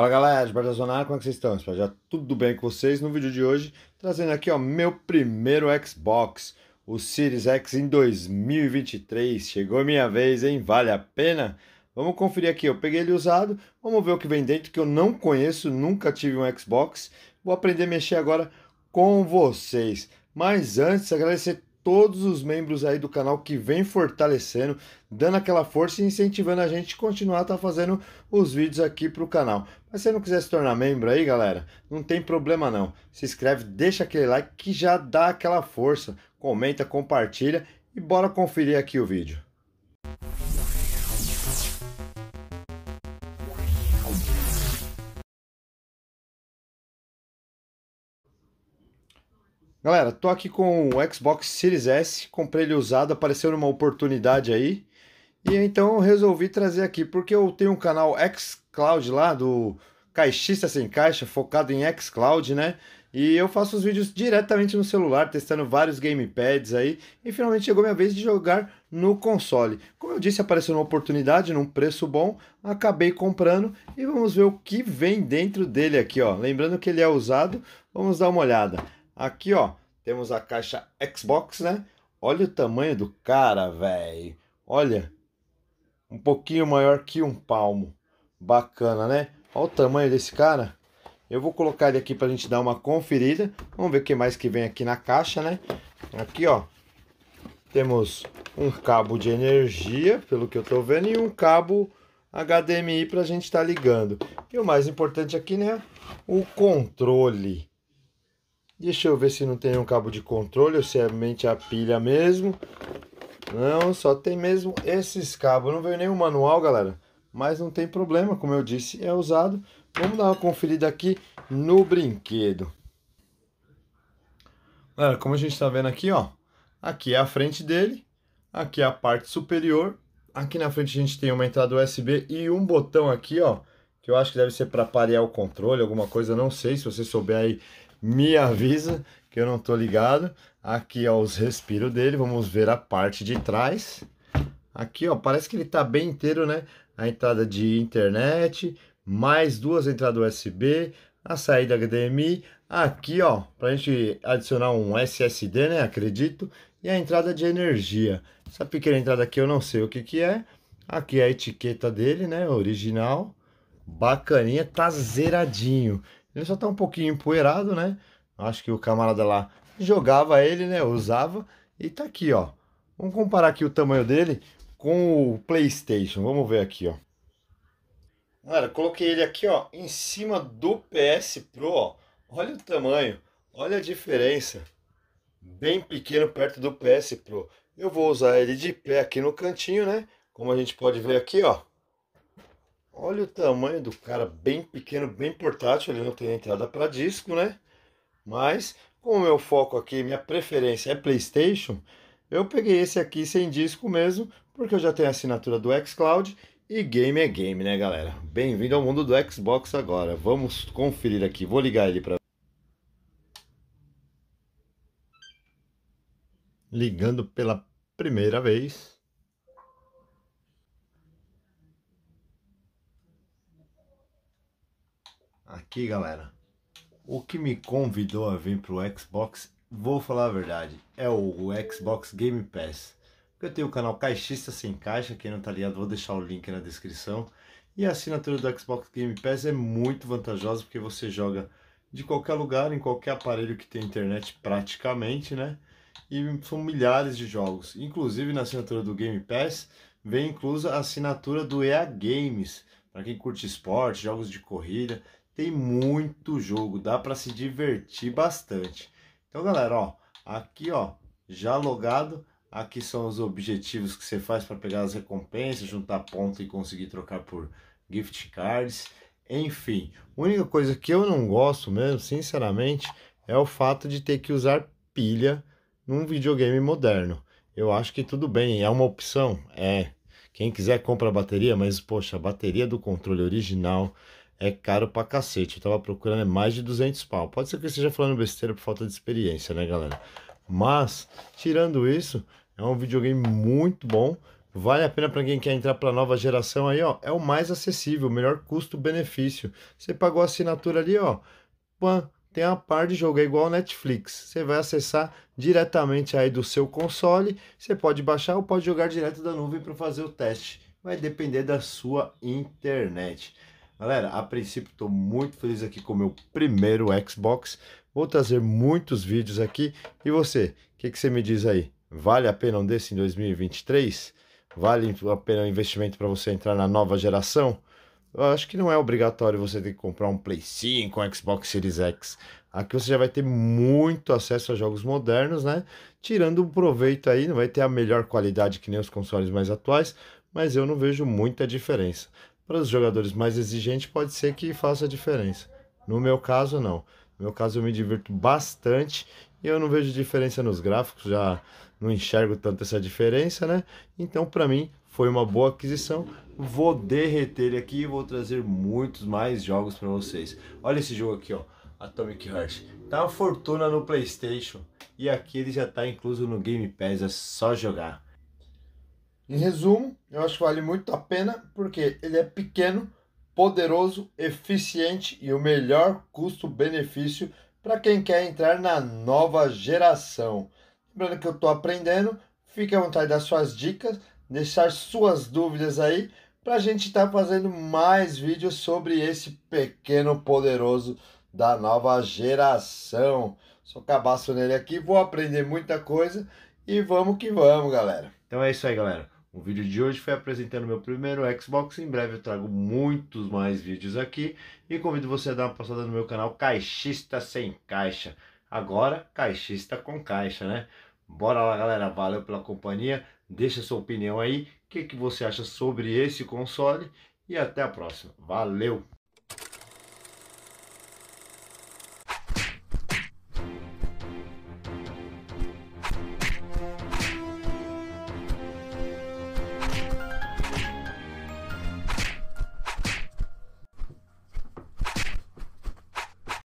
Fala galera de Zona, como é que vocês estão? Espero já tudo bem com vocês. No vídeo de hoje, trazendo aqui o meu primeiro Xbox, o Series X em 2023. Chegou a minha vez, hein? Vale a pena? Vamos conferir aqui, eu peguei ele usado, vamos ver o que vem dentro, que eu não conheço, nunca tive um Xbox. Vou aprender a mexer agora com vocês. Mas antes, agradecer todos os membros aí do canal que vem fortalecendo, dando aquela força e incentivando a gente a continuar tá fazendo os vídeos aqui pro canal. Mas se você não quiser se tornar membro aí, galera, não tem problema não. Se inscreve, deixa aquele like que já dá aquela força, comenta, compartilha e bora conferir aqui o vídeo. Galera, tô aqui com o Xbox Series S, comprei ele usado, apareceu numa oportunidade aí. E então resolvi trazer aqui, porque eu tenho um canal xCloud lá, do Caixista Sem Caixa, focado em xCloud, né? E eu faço os vídeos diretamente no celular, testando vários gamepads aí. E finalmente chegou minha vez de jogar no console. Como eu disse, apareceu uma oportunidade, num preço bom, acabei comprando e vamos ver o que vem dentro dele aqui, ó. Lembrando que ele é usado, vamos dar uma olhada. Aqui, ó, temos a caixa Xbox, né? Olha o tamanho do cara, velho. Olha, um pouquinho maior que um palmo. Bacana, né? Olha o tamanho desse cara. Eu vou colocar ele aqui para a gente dar uma conferida. Vamos ver o que mais que vem aqui na caixa, né? Aqui, ó. Temos um cabo de energia, pelo que eu estou vendo, e um cabo HDMI para a gente estar tá ligando. E o mais importante aqui, né? O controle. Deixa eu ver se não tem um cabo de controle ou se é mente a pilha mesmo. Não, só tem mesmo esses cabos. Não veio nenhum manual, galera. Mas não tem problema, como eu disse, é usado. Vamos dar uma conferida aqui no brinquedo. Galera, como a gente está vendo aqui, ó. Aqui é a frente dele. Aqui é a parte superior. Aqui na frente a gente tem uma entrada USB e um botão aqui, ó. Que eu acho que deve ser para parear o controle, alguma coisa. Não sei, se você souber aí, me avisa que eu não tô ligado. Aqui, ó, os respiros dele. Vamos ver a parte de trás. Aqui, ó, parece que ele tá bem inteiro, né? A entrada de internet, mais duas entradas USB, a saída HDMI. Aqui, ó, pra gente adicionar um SSD, né? Acredito. E a entrada de energia. Essa pequena entrada aqui eu não sei o que que é. Aqui é a etiqueta dele, né? Original. Bacaninha, tá zeradinho. Ele só tá um pouquinho empoeirado, né? Acho que o camarada lá jogava ele, né? Usava. E tá aqui, ó. Vamos comparar aqui o tamanho dele com o PlayStation. Vamos ver aqui, ó. Galera, coloquei ele aqui, ó, em cima do PS Pro, ó. Olha o tamanho, olha a diferença. Bem pequeno perto do PS Pro. Eu vou usar ele de pé aqui no cantinho, né? Como a gente pode ver aqui, ó. Olha o tamanho do cara, bem pequeno, bem portátil. Ele não tem entrada para disco, né? Mas, como o meu foco aqui, minha preferência é PlayStation, eu peguei esse aqui sem disco mesmo, porque eu já tenho a assinatura do xCloud e game é game, né, galera? Bem-vindo ao mundo do Xbox agora. Vamos conferir aqui. Vou ligar ele para ligando pela primeira vez. Aqui, galera, o que me convidou a vir pro Xbox, vou falar a verdade, é o Xbox Game Pass. Eu tenho o canal Caixista Sem Caixa, quem não tá ligado, vou deixar o link na descrição. E a assinatura do Xbox Game Pass é muito vantajosa porque você joga de qualquer lugar, em qualquer aparelho que tem internet praticamente, né? E são milhares de jogos. Inclusive na assinatura do Game Pass vem inclusa a assinatura do EA Games, para quem curte esporte, jogos de corrida tem muito jogo, dá para se divertir bastante. Então, galera, ó, aqui ó, já logado, aqui são os objetivos que você faz para pegar as recompensas, juntar ponto e conseguir trocar por gift cards. Enfim, a única coisa que eu não gosto mesmo, sinceramente, é o fato de ter que usar pilha num videogame moderno. Eu acho que tudo bem, é uma opção, é. Quem quiser compra a bateria, mas poxa, a bateria do controle original é caro pra cacete. Eu tava procurando é mais de 200 pau. Pode ser que eu esteja falando besteira por falta de experiência, né, galera? Mas, tirando isso, é um videogame muito bom. Vale a pena para quem quer entrar para nova geração aí, ó. É o mais acessível, melhor custo-benefício. Você pagou a assinatura ali, ó. Pã, tem uma par de jogo, é igual Netflix. Você vai acessar diretamente aí do seu console. Você pode baixar ou pode jogar direto da nuvem para fazer o teste. Vai depender da sua internet. Galera, a princípio estou muito feliz aqui com o meu primeiro Xbox. Vou trazer muitos vídeos aqui. E você, o que, que você me diz aí? Vale a pena um desse em 2023? Vale a pena o um investimento para você entrar na nova geração? Eu acho que não é obrigatório você ter que comprar um Play 5, um Xbox Series X. Aqui você já vai ter muito acesso a jogos modernos, né? Tirando um proveito aí, não vai ter a melhor qualidade que nem os consoles mais atuais, mas eu não vejo muita diferença. Para os jogadores mais exigentes, pode ser que faça diferença. No meu caso, não. No meu caso, eu me divirto bastante e eu não vejo diferença nos gráficos, já não enxergo tanto essa diferença, né? Então, para mim, foi uma boa aquisição. Vou derreter ele aqui e vou trazer muitos mais jogos para vocês. Olha esse jogo aqui, ó. Atomic Heart. Tá uma fortuna no PlayStation e aqui ele já tá incluso no Game Pass, é só jogar. Em resumo, eu acho que vale muito a pena porque ele é pequeno, poderoso, eficiente e o melhor custo-benefício para quem quer entrar na nova geração. Lembrando que eu estou aprendendo, fique à vontade das suas dicas, deixar suas dúvidas aí para a gente estar tá fazendo mais vídeos sobre esse pequeno poderoso da nova geração. Sou cabaço nele aqui, vou aprender muita coisa e vamos que vamos, galera. Então é isso aí, galera. O vídeo de hoje foi apresentando meu primeiro Xbox. Em breve eu trago muitos mais vídeos aqui e convido você a dar uma passada no meu canal Caixista Sem Caixa. Agora, caixista com caixa, né? Bora lá, galera. Valeu pela companhia. Deixa sua opinião aí. O que, que você acha sobre esse console? E até a próxima. Valeu!